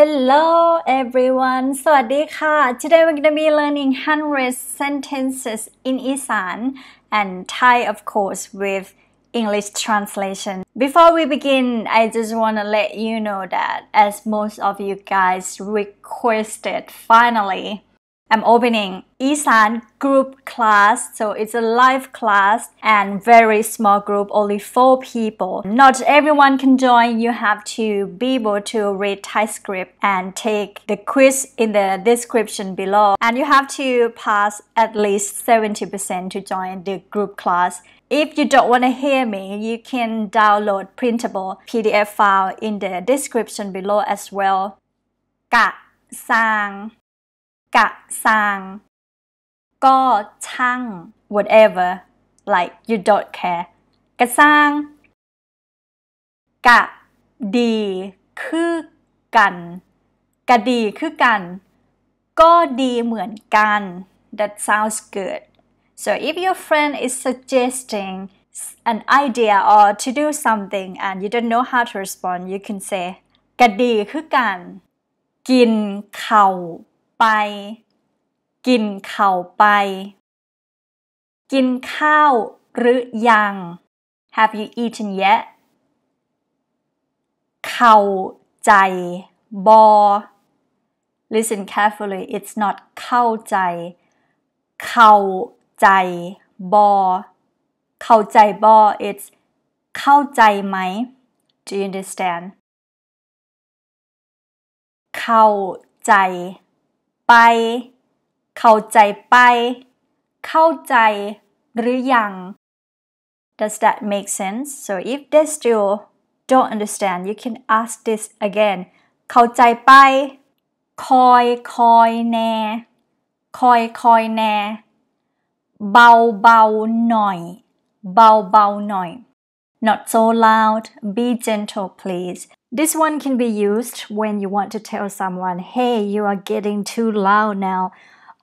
Hello everyone สวัสดีค่ะ Today we're gonna be learning 100 sentences in Isan and Thai of course with English translation. Before we begin, I just wanna let you know that as most of you guys requested finally I'm opening Isan group class. So it's a live class and very small group, only four people. Not everyone can join. You have to be able to read Thai script and take the quiz in the description below. And you have to pass at least 70% to join the group class. If you don't want to hear me, you can download printable PDF file in the description below as well. Ka sang กะ้ังก็ช่าง whatever like you don't care กะ้ังกะดีคือกันกะดีคือกัน ก็ดีเหมือนกัน that sounds good so if your friend is suggesting an idea or to do something and you don't know how to respond you can say กะดีคือกัน กินเข่าไป กินเข่าไป กินข้าว หรือ ยัง Have you eaten yet เข้าใจ บอ Listen carefully it's not เข้าใจ เข้าใจ บอ เข้าใจ บอ it's เข้าใจไหม Do you understand เข้าใจไปเข้าใจไป เข้าใจหรือยัง Does that make sense? So if they still don't understand you can ask this again เข้าใจไป คอยคอยแน่คอยคอยแน่เบาเบาหน่อย เบาเบาหน่อย Not so loud, be gentle, please. This one can be used when you want to tell someone, hey, you are getting too loud now.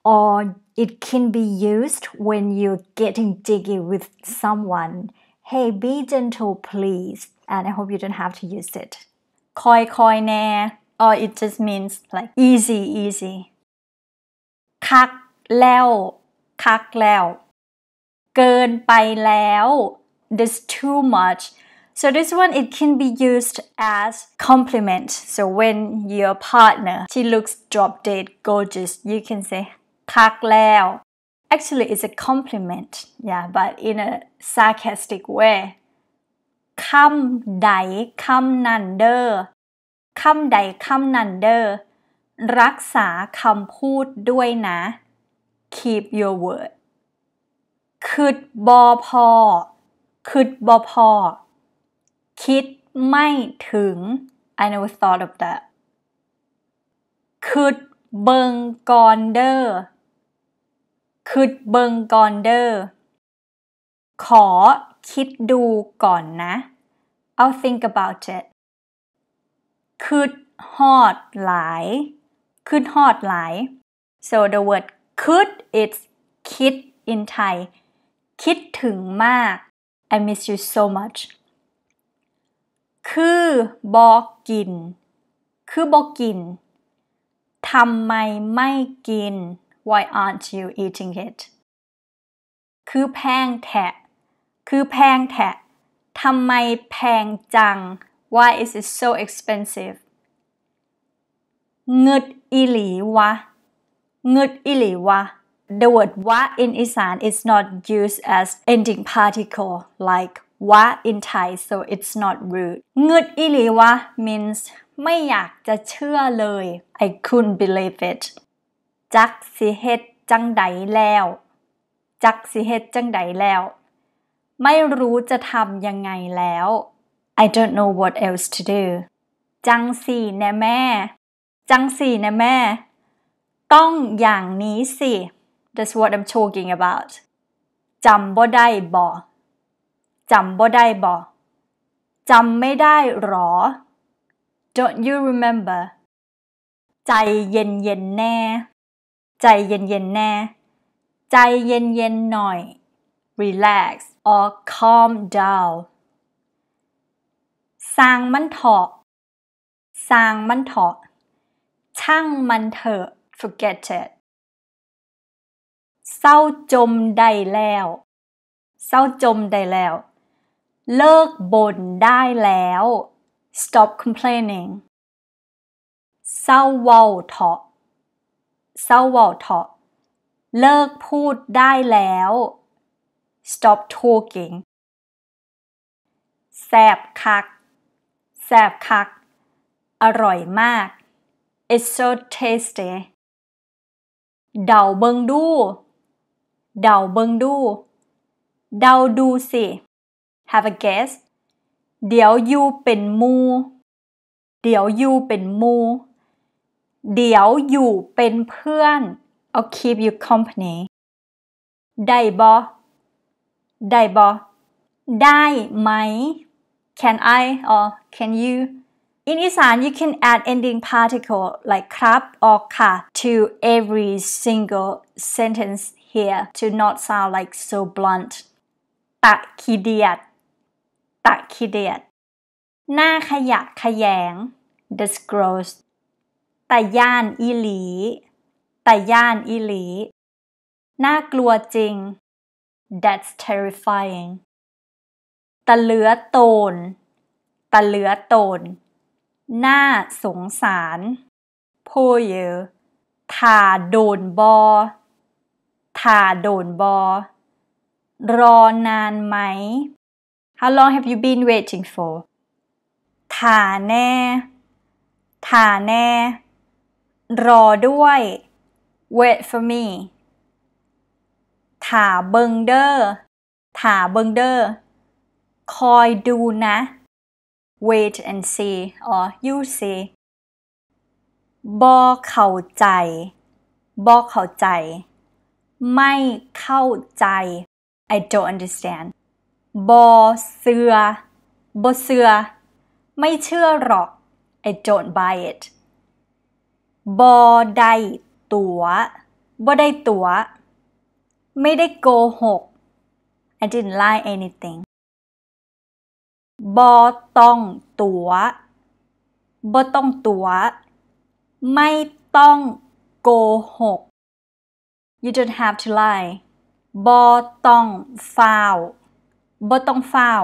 Or it can be used when you're getting jiggy with someone. Hey, be gentle, please. And I hope you don't have to use it. Koi koi ne, or it just means like easy, easy. Kak leo, kak leo. เกินไปแล้ว this too much. So this one, it can be used as compliment. So when your partner, she looks drop dead gorgeous, you can say, kak leo. Actually, it's a compliment, yeah, but in a sarcastic way. Kam dai kam nander. Kam dai kam nander. รักษาคำพูดด้วยนะ keep your word ค u อบอพอคิดบ่พอคิดไม่ถึง I never thought of that คิดเบิงกอนเดอร์คิดเบิงกอนเดอร์ขอคิดดูก่อนนะ I'll think about it คิดหอดหลาย คิดหอดหลาย so the word คิด it's คิด in Thai คิดถึงมาก I miss you so much คือบอกกิน คือบอกกินทำไมไม่กิน Why aren't you eating it คือแพงแทะ คือแพงแทะทำไมแพงจัง Why is it so expensive เงิดอิหลีวะเงิดอิหลีวะ the word wa in Isan is not used as ending particle like wa in Thai so it's not rude งึดอิลีวะ means ไม่อยากจะเชื่อเลย I couldn't believe it จักสิเฮ็ดจังไดแล้วจักสิเฮ็ดจังไดแล้ว ไม่รู้จะทำยังไงแล้ว I don't know what else to do จังสี่น่แม่ จังสี่น่แม่ ต้องอย่างนี้สิ That's what I'm talking about จำบ่ได้บ่ จำบ่ได้บ่ จำไม่ได้หรอ Don't you remember ใจเย็นเย็นแน่ ใจเย็นเย็นแน่ ใจเย็นเย็นหน่อย relax or calm down สร้างมันเถาะสร้างมันเถาะช่างมันเถอะ forget it เศร้าจมได้แล้วเศร้าจมได้แล้ว เลิกบ่นได้แล้ว stop complaining เศร้าว่าเถาะเศร้าว่าเถาะเลิกพูดได้แล้ว stop talking แสบคักแสบคัก อร่อยมาก it's so tasty เดาเบิงดูเดาเบิงดู เดาดูสิ have a guess เดี๋ยวยูเป็นมูเดี๋ยวยูเป็นมู เดี๋ยวอยู่เป็นเพื่อน I'll keep you company ได้บอได้บอได้ไหม Can I or can you In Isan you can add ending particle like ครับ or ค่ะ to every single sentence here to not sound like so blunt. ตะขีเดียดตะขีเดียดหน้าขยะขยง d i s g r o s s e แต่ย่านอีหลีแต่ย่านอีหลี หน้ากลัวจริง that's terrifying ตะเหลือโตน ตะเหลือโตนหน้าสงสาร poor ทาโดนบอผ่าโดนบอ รอนานไหม How long have you been waiting for ถ่าแน่ถ่าแน่ รอด้วย wait for me ถ่าเบิงเดอร์ถ่าเบิงเดอร์ คอยดูนะ wait and see or you see บอเข้าใจ บอเข้าใจไม่เข้าใจ I don't understand บอเสือ บอเสือ ไม่เชื่อหรอก I don't buy it บอได้ตัว บอได้ตัว ไม่ได้โกหก I didn't lie anything บอต้องตัว บอต้องตัว ไม่ต้องโกหก you don't have to lie บอต้องฟาวบอต้องฟาว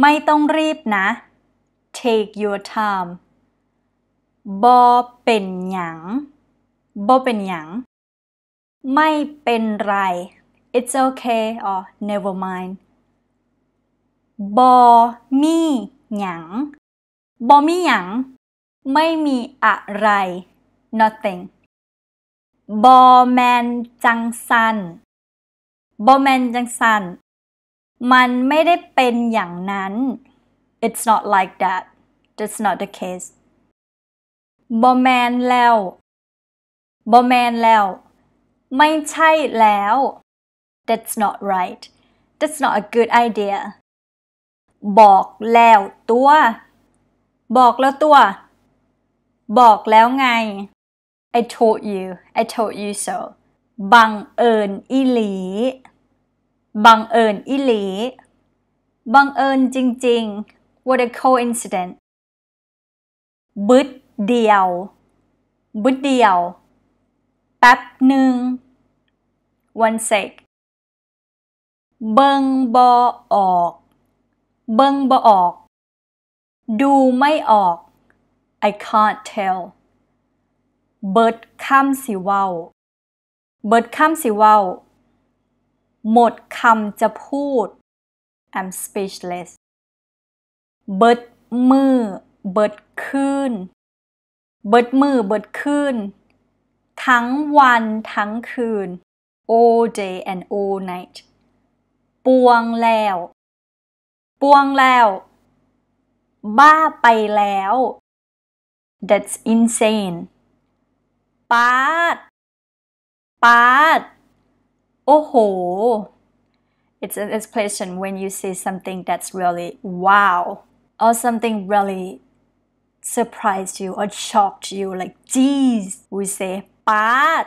ไม่ต้องรีบนะ take your time บอเป็นหยังบอเป็นหยังไม่เป็นไร it's okay or never mind บอมีหยังบอมีหยังไม่มีอะไร nothing บอแมนจังซันบอแมนจังซันมันไม่ได้เป็นอย่างนั้น it's not like that that's not the case บอแมนแล้วบอแมนแล้ว ไม่ใช่แล้ว that's not right that's not a good idea บอกแล้วตัว บอกแล้วตัว บอกแล้วไง I told you I told you so บังเอิญอิหลี บังเอิญอิหลีบังเอิญจริง ๆ what a coincidence บึดเดียวบึดเดียวแป๊บหนึ่ง one sec เบิงบอออก เบิงบอออก ดูไม่ออก I can't tell เบิดคำสิว้า เบิดคำสิว้า หมดคำจะพูด I'm speechless เบิดมือ เบิดคืนเบิดมือเบิดคืน ทั้งวันทั้งคืน all day and all night ปวงแล้ว ปวงแล้ว บ้าไปแล้ว that's insane ปาด ปาด โอ้โห it's an expression when you see something that's really wow or something really surprised you or shocked you like geez we say ปาด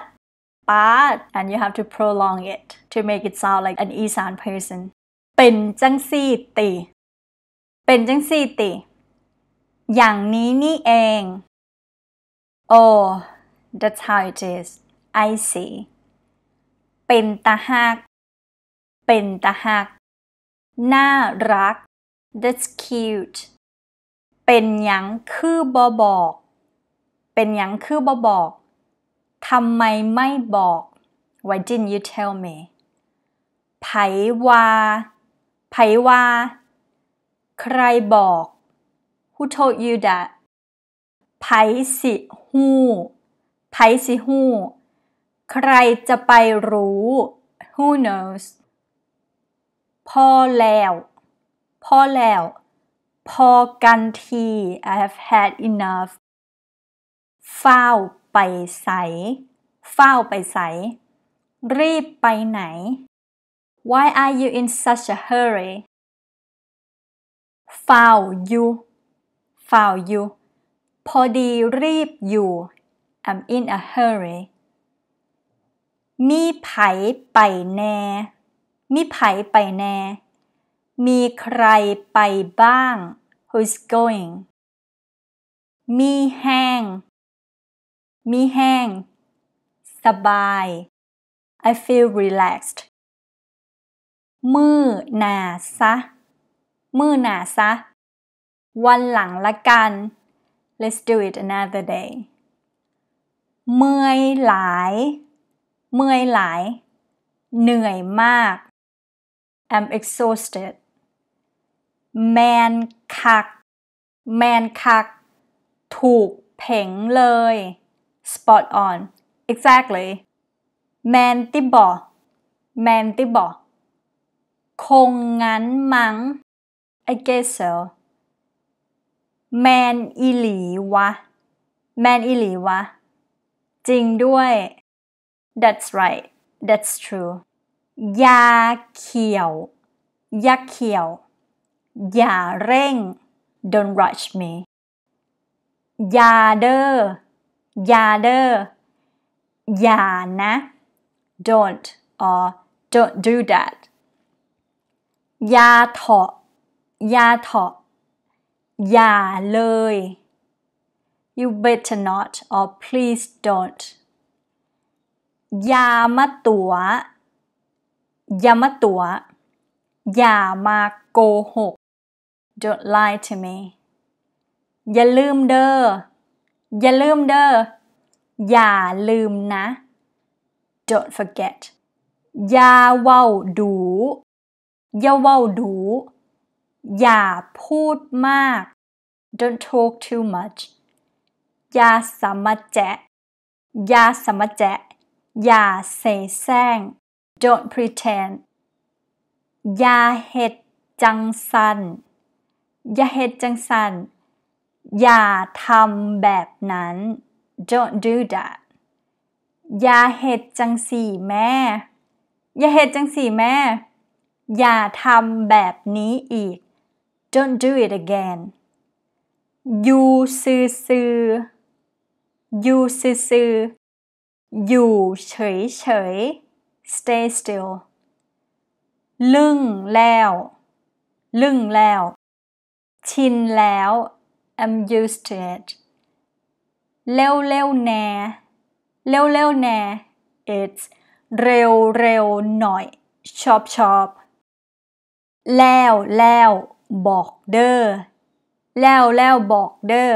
ปาด and you have to prolong it to make it sound like an Isan person เป็นจังซี่ติ เป็นจังซี่ติ อย่างนี้นี่เอง oh That's how it is I see เป็นตาหัก เป็นตาหัก น่ารัก That's cute เป็นยังคือบอบอก เป็นยังคือบอบอก ทำไมไม่บอก Why didn't you tell me ไผวาไผวาใครบอก Who told you that ไผสิฮู้ไผสิฮู้ใครจะไปรู้ who knows พอแล้วพอแล้ว พอกันที I have had enough เฝ้าไปใสเฝ้าไปใส รีบไปไหน Why are you in such a hurry เฝ้าอยู่เฝ้าอยู่ พอดีรีบอยู่ I'm in a hurry มีไผไปแน่ มีไผไปแน่ มีใครไปบ้าง Who's going มีแห้ง มีแห้ง สบาย I feel relaxed มือหนาซะ มือหนาซะ วันหลังละกัน Let's do it another day เมื่อยหลาย เมื่อยหลาย เหนื่อยมาก I'm exhausted แมนคัก แมนคัก ถูกเพ่งเลย spot on exactly แมนติบอแมนติบอ คงงั้นมัง้ง I guess so แมนอีหลีวะ แมนอีหลีวะจริงด้วย that's right that's true ยาเขียวยาเขียวอย่าเร่ง don't rush me ยาเดอร์ยาเดอร์อย่านะ don't or don't do that ยาเถาะยาเถาะอย่าเลย you better not or please don't อย่ามาตัว อย่ามาตัวอย่ามาโกหก don't lie to me อย่าลืมเด้อ อย่าลืมเด้อ อย่าลืมนะ don't forget อย่าเว้าดูอย่าเว้าดู อย่าพูดมาก don't talk too much ยาสัมาแจะยาสัมาแจะอย่าเสแสร้ง don't pretend อย่าเห็ดจังสันอย่าเห็ดจังสัน อย่าทำแบบนั้น don't do that อย่าเห็ดจังสี่แม่ อย่าเห็ดจังสี่แม่ อย่าทำแบบนี้อีก don't do it again อยู่ซื่ออยู่ซื่อๆ อยู่เฉยๆ stay still ลึ่งแล้ว ลึ่งแล้ว ชินแล้ว I'm used to it เร็วเร็วแน่ เร็วเร็วแน่ it's เร็วเร็วหน่อยชอบชอบแล้วแล้วบอกเด้อ แล้วแล้วบอกเด้อ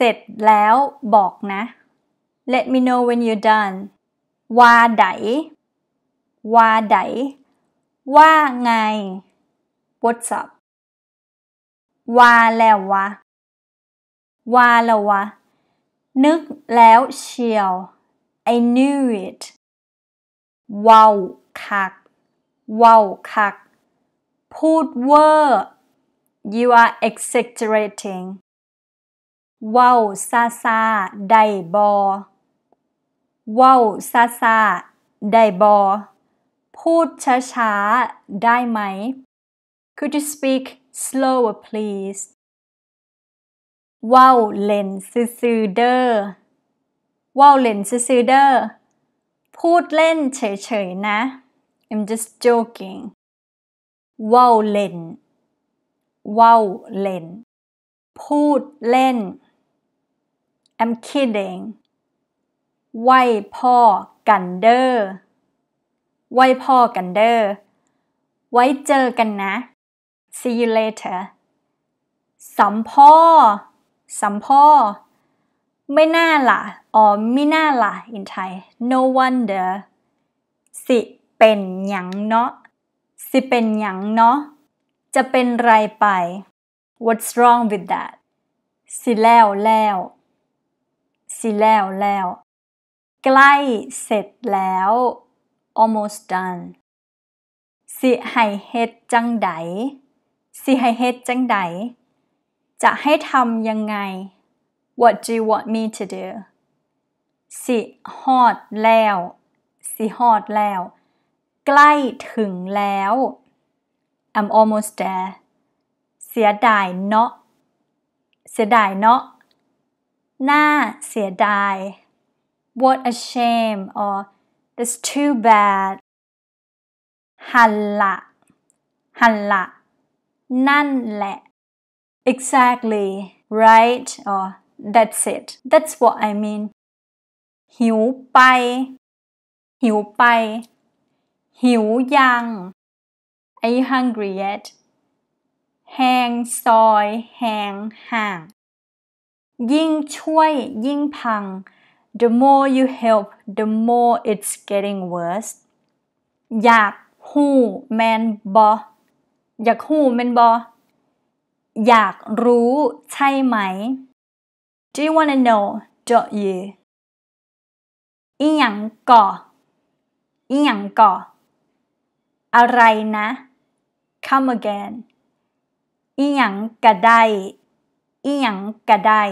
เสร็จแล้วบอกนะ let me know when you're done ว่าไดว่าได ว่าไง what's up ว่าแล้ววะ ว่าแล้ววะ นึกแล้วเชียว I knew it ว้าวคักว้าวคัก พูดเวอร์ you are exaggerating ว้าซาซาได้บอว้าซาซาได้บอพูดช้าๆ ได้ไหม Could you speak slower please ว้าวเล่นซื้อเดอร์ว้าวเล่นซื้อเดอร์พูดเล่นเฉยๆ นะ I'm just joking ว้าวเล่นว้าวเล่น พูดเล่น I'm kidding ไหวพ่อกันเดอร์ไหวพ่อกันเดอร์ ไว้เจอกันนะ see you later สัมพ่อ สัมพ่อ ไม่น่าล่ะอ๋อไม่น่าล่ะ in Thai no wonder สิเป็นหยังเนาะ สิเป็นหยังเนาะ จะเป็นไรไป what's wrong with that สิแล้วแล้วสิแล้ว แล้ว ใกล้เสร็จแล้ว almost done สิให้เฮ็ดจังไดสิให้เฮ็ดจังไดจะให้ทำยังไง What do you want me to do สิฮอดแล้ว สิฮอดแล้ว ใกล้ถึงแล้ว I'm almost there เสียดาย เนาะ เสียดาย เนาะน่าเสียดาย what a shame or that's too bad หันละ หันละ นั่นแหละ exactly right or that's it that's what I mean หิวไป หิวไป หิวยัง Are you hungry yet แหงซอย แหงห่างยิ่งช่วยยิ่งพัง the more you help the more it's getting worse อยากหู้แมนบออยากหู้แมนบออยากรู้ใช่ไหม do you wanna know don't you อีหยังก่ออีหยังก่อ อะไรนะ come again อีหยังกะได้อียังก็ได้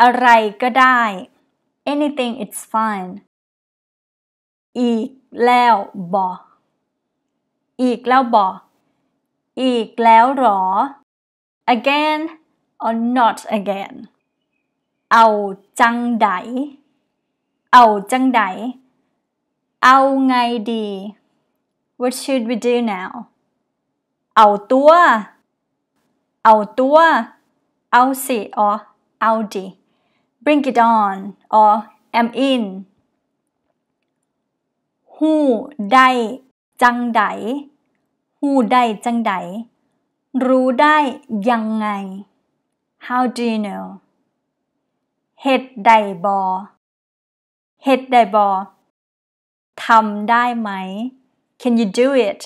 อะไรก็ได้ anything it's fine อีกแล้วบออีกแล้วบออีกแล้วหรอ again or not again เอาจังไดเอาจังได เอาไงดี what should we do now เอาตัว เอาตัวเอาสิ or เอาดี bring it on or am in หูได้จังไดหูได้จังไดรู้ได้ยังไง how do you know เหตุใดบอเหตุใดบอทำได้ไหม can you do it